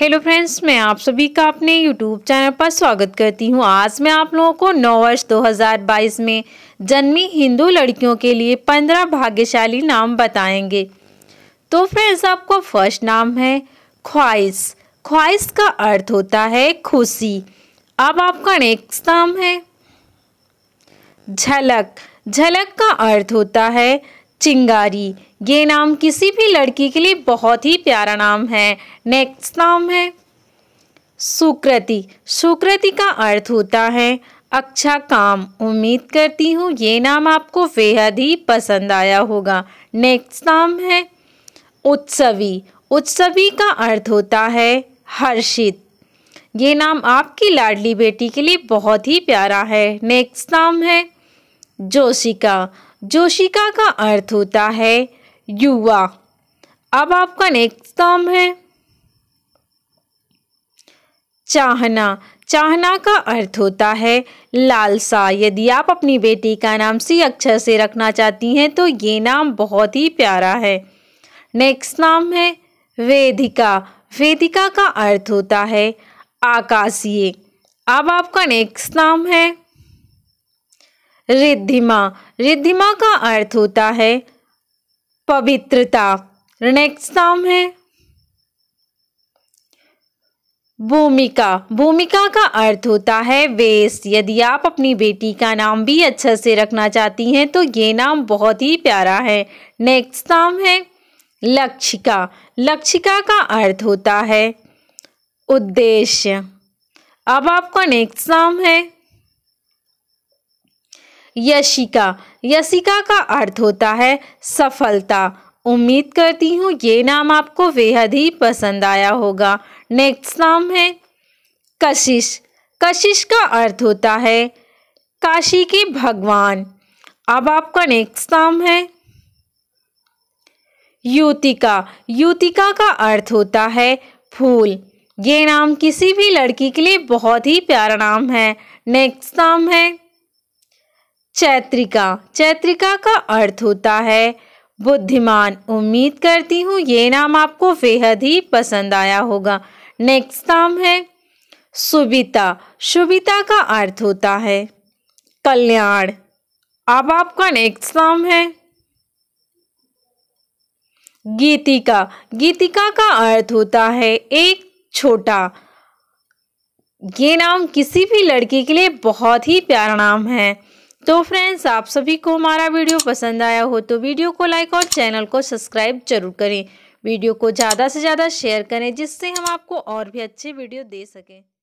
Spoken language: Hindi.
हेलो फ्रेंड्स मैं आप सभी का अपने यूट्यूब चैनल पर स्वागत करती हूं आज मैं आप लोगों को नौ वर्ष 2022 में जन्मी हिंदू लड़कियों के लिए पंद्रह भाग्यशाली नाम बताएंगे तो फ्रेंड्स आपका फर्स्ट नाम है ख्वाहिश ख्वाहिश का अर्थ होता है खुशी अब आपका नेक्स्ट नाम है झलक झलक का अर्थ होता है चिंगारी ये नाम किसी भी लड़की के लिए बहुत ही प्यारा नाम है नेक्स्ट नाम है सुकृति सुकृति का अर्थ होता है अच्छा काम उम्मीद करती हूँ ये नाम आपको बेहद ही पसंद आया होगा नेक्स्ट नाम है उत्सवी उत्सवी का अर्थ होता है हर्षित ये नाम आपकी लाडली बेटी के लिए बहुत ही प्यारा है नेक्स्ट नाम है जोशिका जोशिका का अर्थ होता है युवा अब आपका नेक्स्ट नाम है चाहना चाहना का अर्थ होता है लालसा यदि आप अपनी बेटी का नाम सी अक्षर से रखना चाहती हैं तो ये नाम बहुत ही प्यारा है नेक्स्ट नाम है वेदिका वेदिका का अर्थ होता है आकाशीय अब आपका नेक्स्ट नाम है रिद्धिमा रिद्धिमा का अर्थ होता है पवित्रता नेक्स्ट नाम है भूमिका भूमिका का अर्थ होता है वेश यदि आप अपनी बेटी का नाम भी अच्छा से रखना चाहती हैं तो ये नाम बहुत ही प्यारा है नेक्स्ट नाम है लक्षिका लक्षिका का अर्थ होता है उद्देश्य अब आपका नेक्स्ट नाम है यशिका यशिका का अर्थ होता है सफलता उम्मीद करती हूँ ये नाम आपको बेहद ही पसंद आया होगा नेक्स्ट नाम है कशिश कशिश का अर्थ होता है काशी के भगवान अब आपका नेक्स्ट नाम है युतिका युतिका का अर्थ होता है फूल ये नाम किसी भी लड़की के लिए बहुत ही प्यारा नाम है नेक्स्ट नाम है चैत्रिका चैत्रिका का अर्थ होता है बुद्धिमान उम्मीद करती हूँ ये नाम आपको बेहद ही पसंद आया होगा नेक्स्ट नाम है सुबिता सुबिता का अर्थ होता है कल्याण अब आपका नेक्स्ट नाम है गीतिका गीतिका का अर्थ होता है एक छोटा ये नाम किसी भी लड़की के लिए बहुत ही प्यारा नाम है तो फ्रेंड्स आप सभी को हमारा वीडियो पसंद आया हो तो वीडियो को लाइक और चैनल को सब्सक्राइब जरूर करें वीडियो को ज़्यादा से ज़्यादा शेयर करें जिससे हम आपको और भी अच्छे वीडियो दे सकें